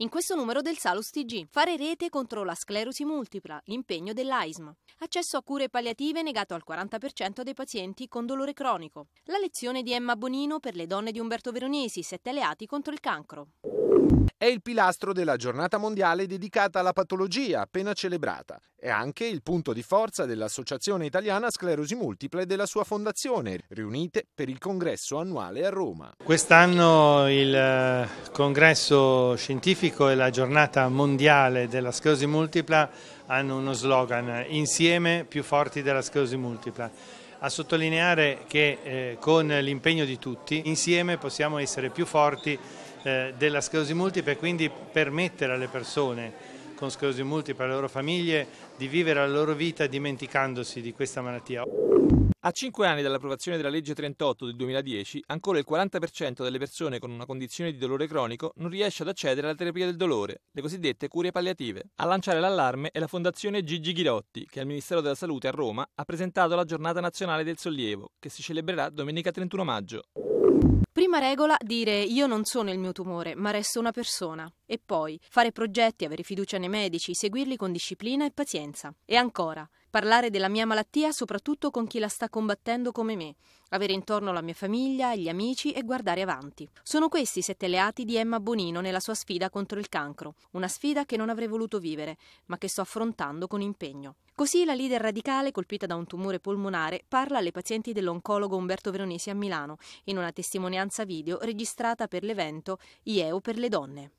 in questo numero del Salus TG. Fare rete contro la sclerosi multipla, l'impegno dell'AISM. Accesso a cure palliative negato al 40% dei pazienti con dolore cronico. La lezione di Emma Bonino per le donne di Umberto Veronesi, sette alleati contro il cancro. È il pilastro della giornata mondiale dedicata alla patologia appena celebrata. È anche il punto di forza dell'Associazione Italiana Sclerosi Multiple e della sua fondazione, riunite per il congresso annuale a Roma. Quest'anno il eh, congresso scientifico e la giornata mondiale della sclerosi multipla hanno uno slogan insieme più forti della sclerosi multipla a sottolineare che eh, con l'impegno di tutti insieme possiamo essere più forti eh, della sclerosi multipla e quindi permettere alle persone con sclerosi multipla, le loro famiglie, di vivere la loro vita dimenticandosi di questa malattia. A cinque anni dall'approvazione della legge 38 del 2010, ancora il 40% delle persone con una condizione di dolore cronico non riesce ad accedere alla terapia del dolore, le cosiddette cure palliative. A lanciare l'allarme è la Fondazione Gigi Ghirotti, che al Ministero della Salute a Roma ha presentato la Giornata Nazionale del Sollievo, che si celebrerà domenica 31 maggio. Prima regola, dire io non sono il mio tumore, ma resto una persona. E poi, fare progetti, avere fiducia nei medici, seguirli con disciplina e pazienza. E ancora, parlare della mia malattia soprattutto con chi la sta combattendo come me, avere intorno la mia famiglia, gli amici e guardare avanti. Sono questi i sette leati di Emma Bonino nella sua sfida contro il cancro, una sfida che non avrei voluto vivere, ma che sto affrontando con impegno. Così la leader radicale, colpita da un tumore polmonare, parla alle pazienti dell'oncologo Umberto Veronesi a Milano, in una testimonianza video registrata per l'evento IEO per le donne.